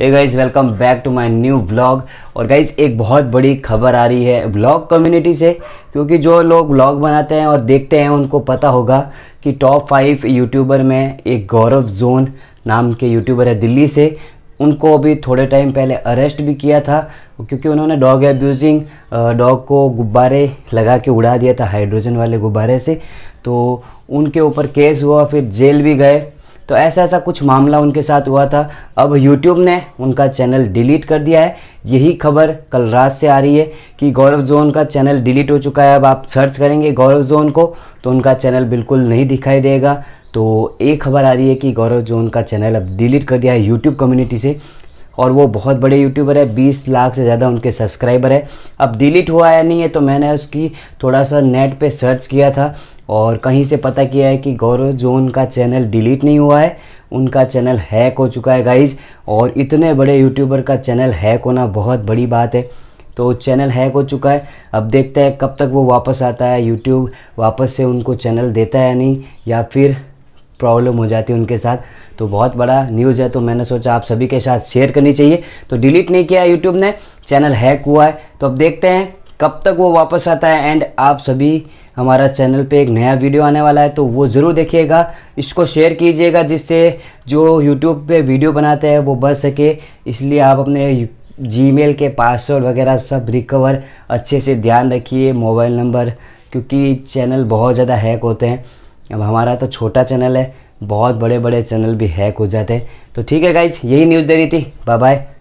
A guys welcome back to my new blog और guys एक बहुत बड़ी खबर आ रही है ब्लॉग कम्युनिटी से क्योंकि जो लोग ब्लॉग बनाते हैं और देखते हैं उनको पता होगा कि टॉप फाइव यूट्यूबर में एक गौरव जोन नाम के यूट्यूबर है दिल्ली से उनको अभी थोड़े टाइम पहले अरेस्ट भी किया था क्योंकि उन्होंने डॉग एब्यूजिंग डॉग को गुब्बारे लगा के उड़ा दिया था हाइड्रोजन वाले गुब्बारे से तो उनके ऊपर केस हुआ फिर जेल भी गए तो ऐसा ऐसा कुछ मामला उनके साथ हुआ था अब यूट्यूब ने उनका चैनल डिलीट कर दिया है यही खबर कल रात से आ रही है कि गौरव जोन का चैनल डिलीट हो चुका है अब आप सर्च करेंगे गौरव जोन को तो उनका चैनल बिल्कुल नहीं दिखाई देगा तो एक खबर आ रही है कि गौरव जोन का चैनल अब डिलीट कर दिया है यूट्यूब कम्युनिटी से और वो बहुत बड़े यूट्यूबर है बीस लाख से ज़्यादा उनके सब्सक्राइबर है अब डिलीट हुआ या नहीं है तो मैंने उसकी थोड़ा सा नेट पे सर्च किया था और कहीं से पता किया है कि गौरव जोन का चैनल डिलीट नहीं हुआ है उनका चैनल हैक हो चुका है गाइज और इतने बड़े यूट्यूबर का चैनल हैक होना बहुत बड़ी बात है तो चैनल हैक हो चुका है अब देखते हैं कब तक वो वापस आता है यूट्यूब वापस से उनको चैनल देता है या नहीं या फिर प्रॉब्लम हो जाती है उनके साथ तो बहुत बड़ा न्यूज़ है तो मैंने सोचा आप सभी के साथ शेयर करनी चाहिए तो डिलीट नहीं किया यूट्यूब ने चैनल हैक हुआ है तो अब देखते हैं कब तक वो वापस आता है एंड आप सभी हमारा चैनल पे एक नया वीडियो आने वाला है तो वो ज़रूर देखिएगा इसको शेयर कीजिएगा जिससे जो यूट्यूब पे वीडियो बनाते हैं वो बच सके इसलिए आप अपने जीमेल के पासवर्ड वगैरह सब रिकवर अच्छे से ध्यान रखिए मोबाइल नंबर क्योंकि चैनल बहुत ज़्यादा हैक होते हैं अब हमारा तो छोटा चैनल है बहुत बड़े बड़े चैनल भी हैक हो जाते हैं तो ठीक है गाइज यही न्यूज़ दे रही थी बाय बाय